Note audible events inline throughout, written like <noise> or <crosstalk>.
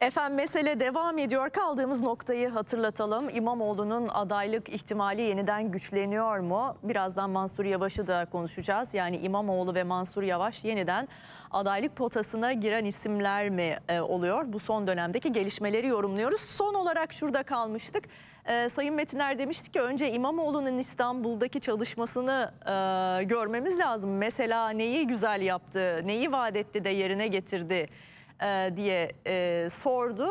Efendim mesele devam ediyor. Kaldığımız noktayı hatırlatalım. İmamoğlu'nun adaylık ihtimali yeniden güçleniyor mu? Birazdan Mansur Yavaş'ı da konuşacağız. Yani İmamoğlu ve Mansur Yavaş yeniden adaylık potasına giren isimler mi e, oluyor? Bu son dönemdeki gelişmeleri yorumluyoruz. Son olarak şurada kalmıştık. E, Sayın Metiner demişti ki önce İmamoğlu'nun İstanbul'daki çalışmasını e, görmemiz lazım. Mesela neyi güzel yaptı, neyi vaat etti de yerine getirdi e, diye e, sordu.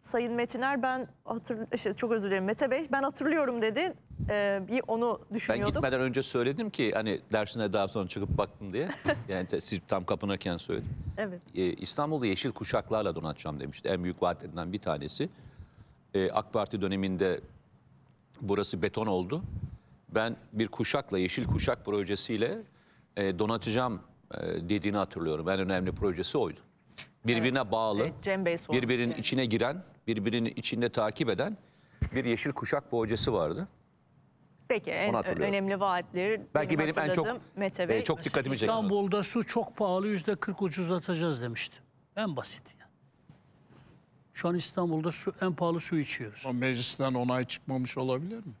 Sayın Metiner ben hatır, şey, çok özür dilerim Mete Bey ben hatırlıyorum dedi. E, bir onu düşünüyorduk. Ben gitmeden önce söyledim ki hani dersine daha sonra çıkıp baktım diye. <laughs> Yani te- siz tam kapanırken söyledim. Evet. E, İstanbul'u yeşil kuşaklarla donatacağım demişti. En büyük vaat bir tanesi. E, AK Parti döneminde burası beton oldu. Ben bir kuşakla, yeşil kuşak projesiyle e, donatacağım e, dediğini hatırlıyorum. En önemli projesi oydu birbirine evet. bağlı, evet, birbirinin yani. içine giren, birbirinin içinde takip eden bir yeşil kuşak boğacası vardı. Peki en önemli vaatleri Belki benim, benim en çok, Mete Bey, e, çok dikkatimi çekti. İstanbul'da su çok pahalı yüzde 40 ucuzlatacağız demişti. En basit yani. Şu an İstanbul'da su, en pahalı su içiyoruz. Ama meclisten onay çıkmamış olabilir mi?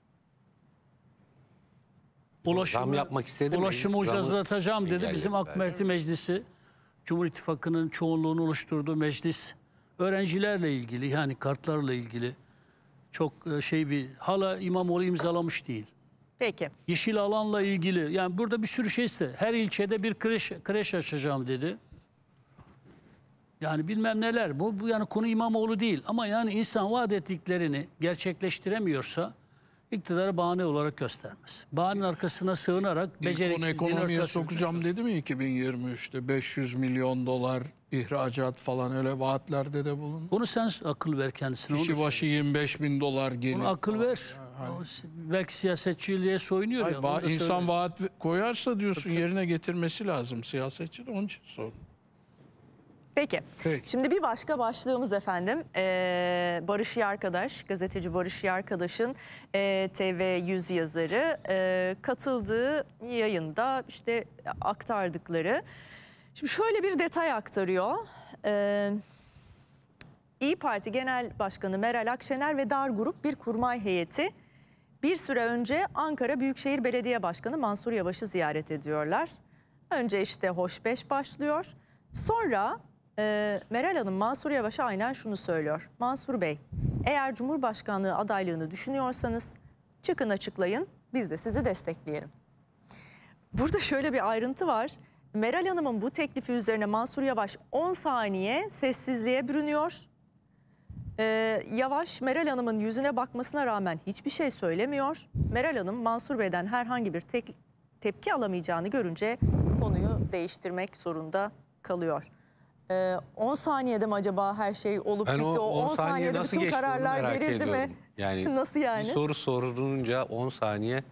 Ulaşımı, yapmak istedi ulaşımı ucuzlatacağım dedi bizim AK Parti Meclisi. Cumhur İttifakı'nın çoğunluğunu oluşturduğu meclis öğrencilerle ilgili yani kartlarla ilgili çok e, şey bir hala İmamoğlu imzalamış değil. Peki. Yeşil alanla ilgili yani burada bir sürü şey ise her ilçede bir kreş, kreş açacağım dedi. Yani bilmem neler bu, bu yani konu İmamoğlu değil ama yani insan vaat ettiklerini gerçekleştiremiyorsa iktidarı bahane olarak göstermez. Bahanenin arkasına sığınarak beceriksizliğini... İlk ekonomiye sokacağım dedi mi 2023'te 500 milyon dolar ihracat falan öyle vaatlerde de bulun. Bunu sen akıl ver kendisine. Kişi başı 25 bin dolar gelir. Bunu akıl falan. ver. Yani. O, belki siyasetçiliğe soyunuyor Hayır, ya. Va insan söyle. vaat koyarsa diyorsun Bakın. yerine getirmesi lazım siyasetçi de onun için sorun. Peki. Peki. Şimdi bir başka başlığımız efendim. Ee, Barış Yarkadaş, gazeteci Barış Yarkadaş'ın e, TV 100 yazarı e, katıldığı yayında işte aktardıkları. Şimdi şöyle bir detay aktarıyor. Ee, İyi Parti Genel Başkanı Meral Akşener ve Dar Grup bir kurmay heyeti bir süre önce Ankara Büyükşehir Belediye Başkanı Mansur Yavaş'ı ziyaret ediyorlar. Önce işte hoşbeş başlıyor. Sonra e, Meral Hanım Mansur Yavaş'a aynen şunu söylüyor. Mansur Bey eğer Cumhurbaşkanlığı adaylığını düşünüyorsanız çıkın açıklayın biz de sizi destekleyelim. Burada şöyle bir ayrıntı var. Meral Hanım'ın bu teklifi üzerine Mansur Yavaş 10 saniye sessizliğe bürünüyor. Ee, Yavaş Meral Hanım'ın yüzüne bakmasına rağmen hiçbir şey söylemiyor. Meral Hanım Mansur Bey'den herhangi bir tek, tepki alamayacağını görünce konuyu değiştirmek zorunda kalıyor. 10 ee, saniyede mi acaba her şey olup Ben bitti? o 10 saniye saniyede nasıl bütün geçti onu kararlar merak verildi ediyorum. mi? <laughs> Yani Nasıl yani? Bir soru sorulunca 10 saniye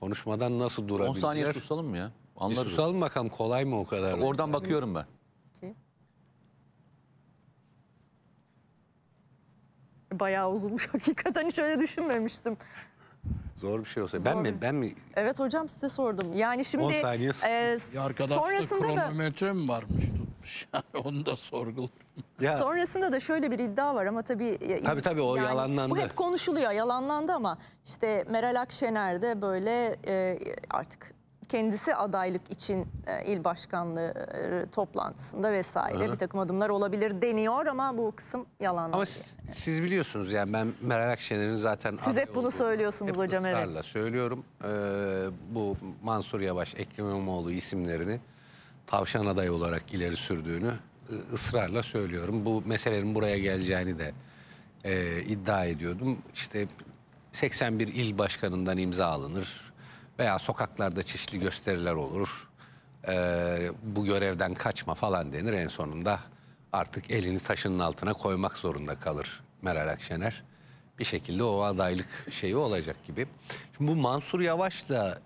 konuşmadan nasıl 10 saniye susalım mı ya? Bir susalım bakalım kolay mı o kadar? Oradan bakıyorum ben. Bayağı uzunmuş <laughs> hakikaten hiç öyle düşünmemiştim. Zor bir şey olsa. Ben mi? Ben mi? Evet hocam size sordum. Yani şimdi. 10 saniye. e, Ya arkadaşta da mi varmış? yazmış. <laughs> Yani onu da sorguluyorum. Sonrasında da şöyle bir iddia var ama tabii... Tabii tabii o yani, yalanlandı. Bu hep konuşuluyor yalanlandı ama işte Meral Akşener de böyle e, artık kendisi adaylık için e, il başkanlığı e, toplantısında vesaire Hı. bir takım adımlar olabilir deniyor ama bu kısım yalan. Ama yani. siz biliyorsunuz yani ben Meral Akşener'in zaten Siz hep bunu olduğunu, söylüyorsunuz hep hocam evet. söylüyorum. Ee, bu Mansur Yavaş, Ekrem İmamoğlu isimlerini tavşan adayı olarak ileri sürdüğünü e, ısrarla söylüyorum. Bu meselelerin buraya geleceğini de e, iddia ediyordum. İşte 81 il başkanından imza alınır veya sokaklarda çeşitli gösteriler olur. E, bu görevden kaçma falan denir. En sonunda artık elini taşının altına koymak zorunda kalır Meral Akşener. Bir şekilde o adaylık şeyi olacak gibi. Şimdi bu Mansur Yavaş'la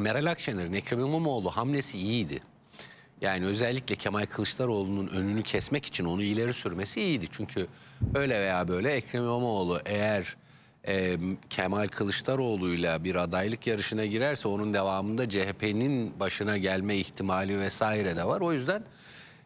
Meral Akşener'in Ekrem İmamoğlu hamlesi iyiydi. Yani özellikle Kemal Kılıçdaroğlu'nun önünü kesmek için onu ileri sürmesi iyiydi. Çünkü öyle veya böyle Ekrem İmamoğlu eğer e, Kemal Kılıçdaroğlu'yla bir adaylık yarışına girerse onun devamında CHP'nin başına gelme ihtimali vesaire de var. O yüzden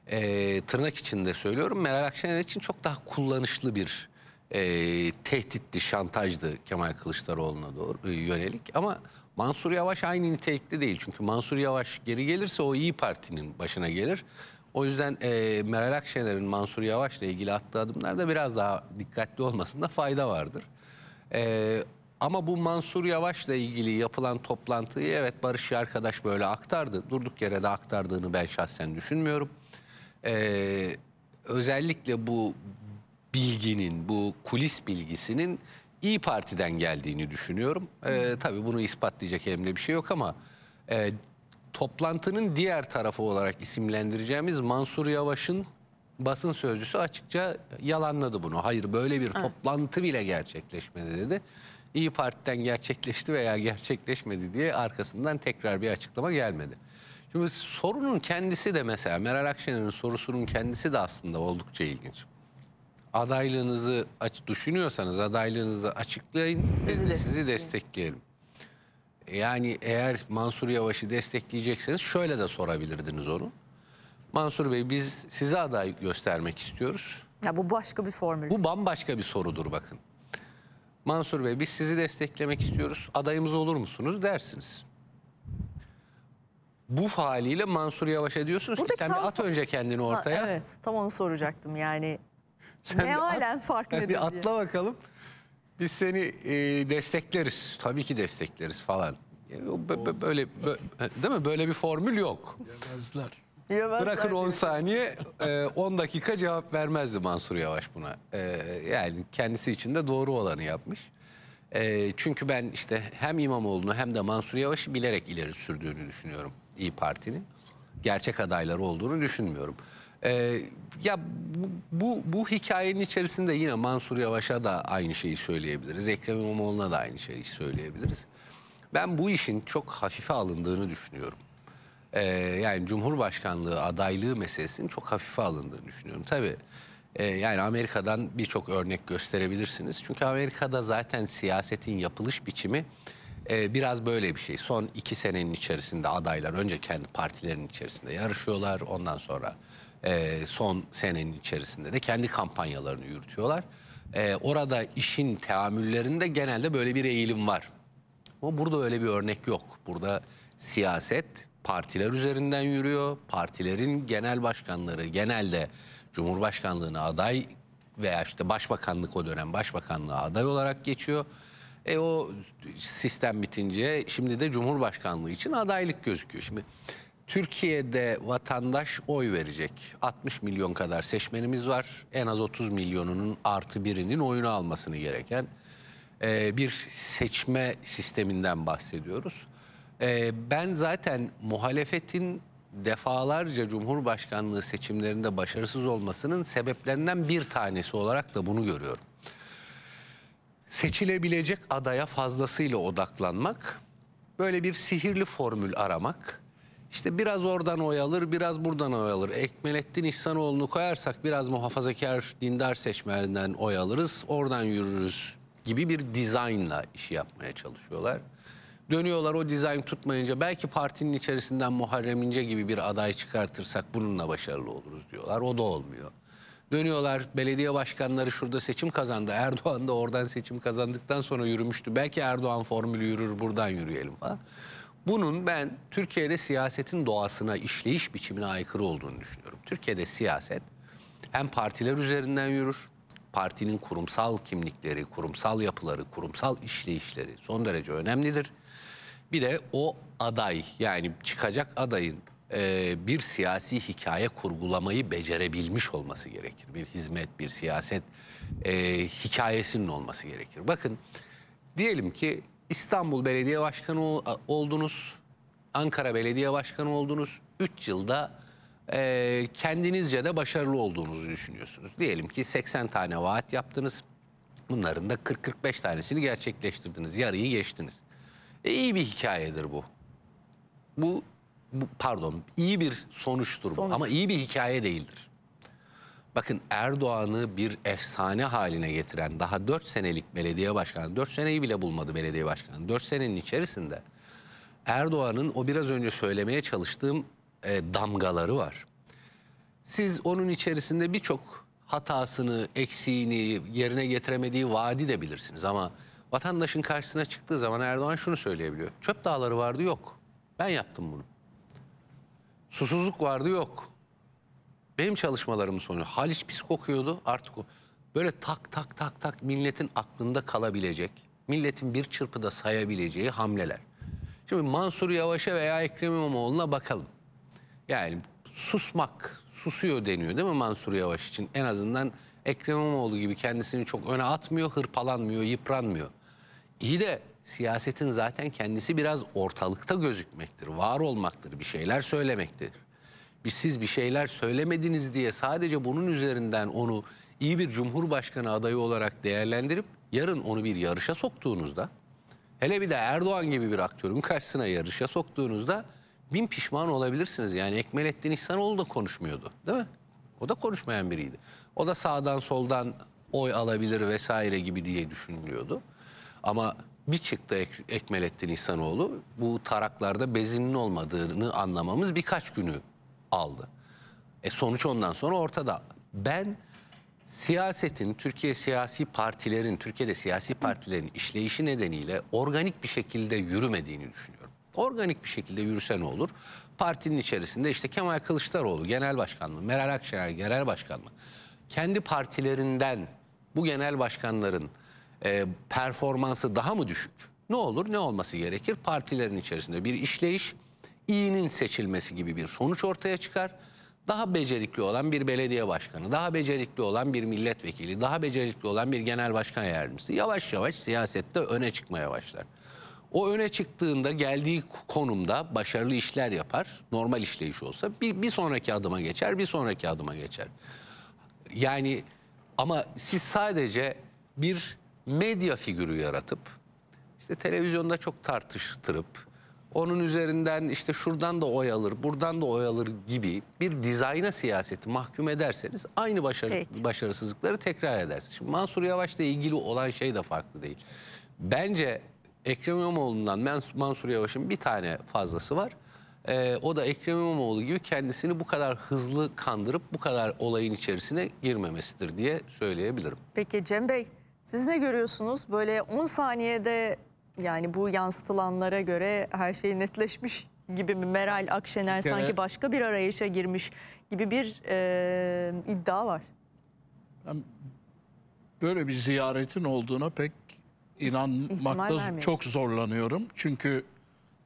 e, tırnak içinde söylüyorum Meral Akşener için çok daha kullanışlı bir e, ee, tehditti, şantajdı Kemal Kılıçdaroğlu'na doğru e, yönelik. Ama Mansur Yavaş aynı nitelikte değil. Çünkü Mansur Yavaş geri gelirse o İyi Parti'nin başına gelir. O yüzden e, Meral Akşener'in Mansur Yavaş'la ilgili attığı adımlarda biraz daha dikkatli olmasında fayda vardır. E, ama bu Mansur Yavaş'la ilgili yapılan toplantıyı evet Barış arkadaş böyle aktardı. Durduk yere de aktardığını ben şahsen düşünmüyorum. E, özellikle bu bilginin, bu kulis bilgisinin İyi Parti'den geldiğini düşünüyorum. Ee, tabii bunu ispatlayacak elimde bir şey yok ama e, toplantının diğer tarafı olarak isimlendireceğimiz Mansur Yavaş'ın basın sözcüsü açıkça yalanladı bunu. Hayır böyle bir toplantı bile gerçekleşmedi dedi. İyi Parti'den gerçekleşti veya gerçekleşmedi diye arkasından tekrar bir açıklama gelmedi. Şimdi sorunun kendisi de mesela Meral Akşener'in sorusunun kendisi de aslında oldukça ilginç adaylığınızı aç düşünüyorsanız adaylığınızı açıklayın. Biz de sizi destekleyelim. Yani eğer Mansur Yavaş'ı destekleyecekseniz şöyle de sorabilirdiniz onu. Mansur Bey biz size aday göstermek istiyoruz. Ya bu başka bir formül. Bu bambaşka bir sorudur bakın. Mansur Bey biz sizi desteklemek istiyoruz. Adayımız olur musunuz dersiniz. Bu haliyle Mansur Yavaş'a diyorsunuz Buradaki ki sen tam... bir at önce kendini ortaya. Ha, evet tam onu soracaktım yani sen ne halen fark ediyor. Bir atla diye. bakalım. Biz seni e, destekleriz. Tabii ki destekleriz falan. E, böyle, böyle değil mi? Böyle bir formül yok. Yemezler. Yemezler Bırakın 10 saniye, 10 e, dakika cevap vermezdi Mansur Yavaş buna. E, yani kendisi için de doğru olanı yapmış. Çünkü ben işte hem İmamoğlu'nu hem de Mansur Yavaş'ı bilerek ileri sürdüğünü düşünüyorum İyi Parti'nin. Gerçek adaylar olduğunu düşünmüyorum. Ee, ya bu, bu, bu hikayenin içerisinde yine Mansur Yavaş'a da aynı şeyi söyleyebiliriz. Ekrem İmamoğlu'na da aynı şeyi söyleyebiliriz. Ben bu işin çok hafife alındığını düşünüyorum. Ee, yani Cumhurbaşkanlığı adaylığı meselesinin çok hafife alındığını düşünüyorum. Tabii e, yani Amerika'dan birçok örnek gösterebilirsiniz. Çünkü Amerika'da zaten siyasetin yapılış biçimi e, biraz böyle bir şey. Son iki senenin içerisinde adaylar önce kendi partilerinin içerisinde yarışıyorlar. Ondan sonra e, son senenin içerisinde de kendi kampanyalarını yürütüyorlar. E, orada işin teamüllerinde genelde böyle bir eğilim var. Ama burada öyle bir örnek yok. Burada siyaset partiler üzerinden yürüyor. Partilerin genel başkanları genelde Cumhurbaşkanlığına aday veya işte başbakanlık o dönem başbakanlığa aday olarak geçiyor. E o sistem bitince şimdi de Cumhurbaşkanlığı için adaylık gözüküyor. Şimdi Türkiye'de vatandaş oy verecek. 60 milyon kadar seçmenimiz var. En az 30 milyonunun artı birinin oyunu almasını gereken e, bir seçme sisteminden bahsediyoruz. E, ben zaten muhalefetin defalarca Cumhurbaşkanlığı seçimlerinde başarısız olmasının sebeplerinden bir tanesi olarak da bunu görüyorum. Seçilebilecek adaya fazlasıyla odaklanmak, böyle bir sihirli formül aramak işte biraz oradan oyalır, biraz buradan oyalır. Ekmelettin İhsanoğlu'nu koyarsak biraz muhafazakar dindar seçmeninden oyalırız, oradan yürürüz gibi bir dizaynla işi yapmaya çalışıyorlar. Dönüyorlar o dizayn tutmayınca belki partinin içerisinden Muharrem İnce gibi bir aday çıkartırsak bununla başarılı oluruz diyorlar. O da olmuyor. Dönüyorlar belediye başkanları şurada seçim kazandı. Erdoğan da oradan seçim kazandıktan sonra yürümüştü. Belki Erdoğan formülü yürür buradan yürüyelim falan. Bunun ben Türkiye'de siyasetin doğasına, işleyiş biçimine aykırı olduğunu düşünüyorum. Türkiye'de siyaset hem partiler üzerinden yürür, partinin kurumsal kimlikleri, kurumsal yapıları, kurumsal işleyişleri son derece önemlidir. Bir de o aday yani çıkacak adayın e, bir siyasi hikaye kurgulamayı becerebilmiş olması gerekir. Bir hizmet, bir siyaset e, hikayesinin olması gerekir. Bakın diyelim ki İstanbul Belediye Başkanı oldunuz, Ankara Belediye Başkanı oldunuz. 3 yılda e, kendinizce de başarılı olduğunuzu düşünüyorsunuz. Diyelim ki 80 tane vaat yaptınız. Bunların da 40-45 tanesini gerçekleştirdiniz. Yarıyı geçtiniz. E, iyi bir hikayedir bu. Bu, bu pardon iyi bir sonuçtur bu Sonuç. ama iyi bir hikaye değildir. Bakın Erdoğan'ı bir efsane haline getiren daha 4 senelik belediye başkanı, 4 seneyi bile bulmadı belediye başkanı. 4 senenin içerisinde Erdoğan'ın o biraz önce söylemeye çalıştığım e, damgaları var. Siz onun içerisinde birçok hatasını, eksiğini, yerine getiremediği vaadi de bilirsiniz ama vatandaşın karşısına çıktığı zaman Erdoğan şunu söyleyebiliyor. Çöp dağları vardı yok. Ben yaptım bunu. Susuzluk vardı yok. Benim çalışmalarımın sonu Haliç pis kokuyordu artık o. Böyle tak tak tak tak milletin aklında kalabilecek, milletin bir çırpıda sayabileceği hamleler. Şimdi Mansur Yavaş'a veya Ekrem İmamoğlu'na bakalım. Yani susmak, susuyor deniyor değil mi Mansur Yavaş için? En azından Ekrem İmamoğlu gibi kendisini çok öne atmıyor, hırpalanmıyor, yıpranmıyor. İyi de siyasetin zaten kendisi biraz ortalıkta gözükmektir, var olmaktır, bir şeyler söylemektir bir siz bir şeyler söylemediniz diye sadece bunun üzerinden onu iyi bir cumhurbaşkanı adayı olarak değerlendirip yarın onu bir yarışa soktuğunuzda hele bir de Erdoğan gibi bir aktörün karşısına yarışa soktuğunuzda bin pişman olabilirsiniz. Yani Ekmelettin İhsanoğlu da konuşmuyordu değil mi? O da konuşmayan biriydi. O da sağdan soldan oy alabilir vesaire gibi diye düşünülüyordu. Ama bir çıktı Ek Ekmelettin İhsanoğlu bu taraklarda bezinin olmadığını anlamamız birkaç günü aldı. E sonuç ondan sonra ortada. Ben siyasetin, Türkiye siyasi partilerin, Türkiye'de siyasi partilerin işleyişi nedeniyle organik bir şekilde yürümediğini düşünüyorum. Organik bir şekilde yürüse ne olur? Partinin içerisinde işte Kemal Kılıçdaroğlu genel başkanlığı, Meral Akşener genel başkanlığı. Kendi partilerinden bu genel başkanların e, performansı daha mı düşük? Ne olur ne olması gerekir? Partilerin içerisinde bir işleyiş, iyinin seçilmesi gibi bir sonuç ortaya çıkar. Daha becerikli olan bir belediye başkanı, daha becerikli olan bir milletvekili, daha becerikli olan bir genel başkan yardımcısı yavaş yavaş siyasette öne çıkmaya başlar. O öne çıktığında geldiği konumda başarılı işler yapar. Normal işleyiş olsa bir, bir sonraki adıma geçer, bir sonraki adıma geçer. Yani ama siz sadece bir medya figürü yaratıp işte televizyonda çok tartıştırıp onun üzerinden işte şuradan da oy alır, buradan da oy alır gibi bir dizayna siyaseti mahkum ederseniz aynı başarı, başarısızlıkları tekrar edersiniz. Şimdi Mansur Yavaş'la ilgili olan şey de farklı değil. Bence Ekrem İmamoğlu'ndan Mansur Yavaş'ın bir tane fazlası var. Ee, o da Ekrem İmamoğlu gibi kendisini bu kadar hızlı kandırıp bu kadar olayın içerisine girmemesidir diye söyleyebilirim. Peki Cem Bey siz ne görüyorsunuz? Böyle 10 saniyede yani bu yansıtılanlara göre her şey netleşmiş gibi mi? Meral Akşener kere, sanki başka bir arayışa girmiş gibi bir e, iddia var. Ben böyle bir ziyaretin olduğuna pek inanmakta çok zorlanıyorum. Çünkü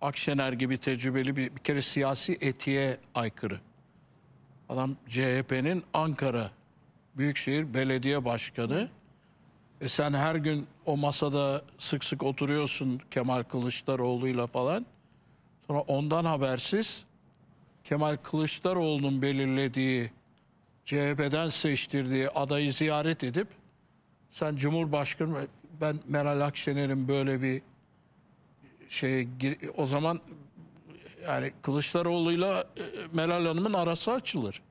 Akşener gibi tecrübeli bir, bir kere siyasi etiğe aykırı. Adam CHP'nin Ankara Büyükşehir Belediye Başkanı. Hı e sen her gün o masada sık sık oturuyorsun Kemal Kılıçdaroğlu'yla falan. Sonra ondan habersiz Kemal Kılıçdaroğlu'nun belirlediği CHP'den seçtirdiği adayı ziyaret edip sen Cumhurbaşkanı ben Meral Akşener'in böyle bir şey o zaman yani Kılıçdaroğlu'yla e, Meral Hanım'ın arası açılır.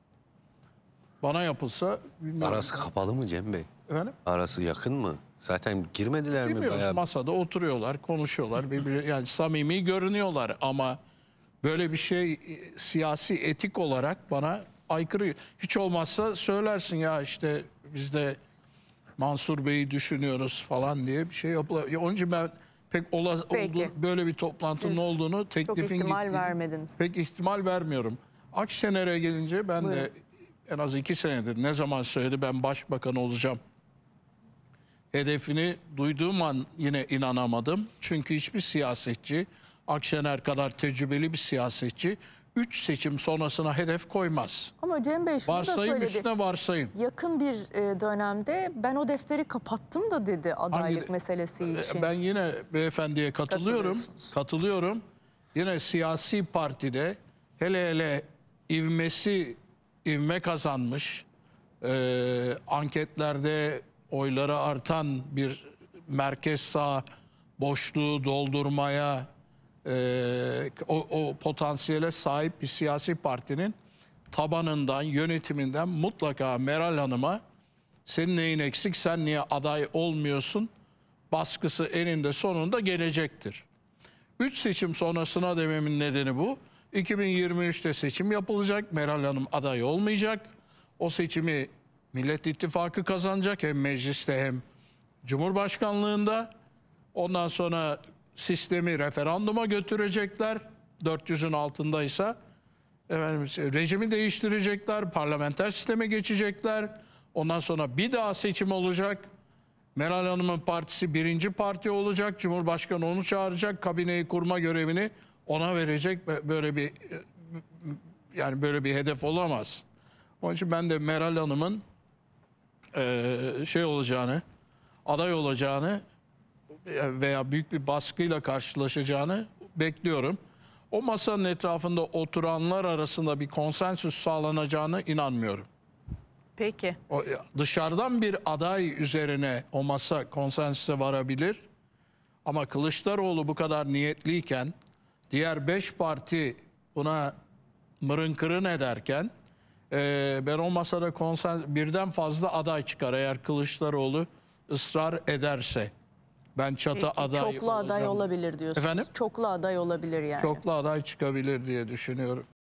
Bana yapılsa bilmiyorum. Arası kapalı mı Cem Bey? Efendim? Arası yakın mı? Zaten girmediler Bilmiyoruz, mi? Bayağı... masada oturuyorlar, konuşuyorlar. Birbiri, yani samimi görünüyorlar ama böyle bir şey e, siyasi etik olarak bana aykırı. Hiç olmazsa söylersin ya işte biz de Mansur Bey'i düşünüyoruz falan diye bir şey yapılabilir. Onun için ben pek ola, Peki. oldu, böyle bir toplantının Siz olduğunu teklifin ihtimal gittiğini, vermediniz. Pek ihtimal vermiyorum. Akşener'e gelince ben Buyurun. de en az iki senedir ne zaman söyledi ben başbakan olacağım hedefini duyduğum an yine inanamadım. Çünkü hiçbir siyasetçi, Akşener kadar tecrübeli bir siyasetçi üç seçim sonrasına hedef koymaz. Ama Cem Bey şunu varsayım da söyledi. Varsayım üstüne varsayın? Yakın bir e, dönemde ben o defteri kapattım da dedi adaylık hani, meselesi e, için. Ben yine beyefendiye katılıyorum. Katılıyorum. Yine siyasi partide hele hele ivmesi, ivme kazanmış, e, anketlerde oyları artan bir merkez sağ boşluğu doldurmaya e, o, o potansiyele sahip bir siyasi partinin tabanından, yönetiminden mutlaka Meral Hanım'a senin neyin eksik, sen niye aday olmuyorsun baskısı eninde sonunda gelecektir. Üç seçim sonrasına dememin nedeni bu. 2023'te seçim yapılacak, Meral Hanım aday olmayacak. O seçimi Millet İttifakı kazanacak hem mecliste hem Cumhurbaşkanlığında. Ondan sonra sistemi referanduma götürecekler. 400'ün altındaysa efendim, rejimi değiştirecekler, parlamenter sisteme geçecekler. Ondan sonra bir daha seçim olacak. Meral Hanım'ın partisi birinci parti olacak. Cumhurbaşkanı onu çağıracak. Kabineyi kurma görevini ona verecek. Böyle bir e, yani böyle bir hedef olamaz. Onun için ben de Meral Hanım'ın e, şey olacağını, aday olacağını veya büyük bir baskıyla karşılaşacağını bekliyorum. O masanın etrafında oturanlar arasında bir konsensüs sağlanacağına inanmıyorum. Peki. O, dışarıdan bir aday üzerine o masa konsensüse varabilir. Ama Kılıçdaroğlu bu kadar niyetliyken, diğer beş parti buna mırın kırın ederken e, ben o masada konsen birden fazla aday çıkar eğer Kılıçdaroğlu ısrar ederse. Ben çatı Peki, aday Çoklu olacağım. aday olabilir diyorsunuz. Efendim? Çoklu aday olabilir yani. Çoklu aday çıkabilir diye düşünüyorum.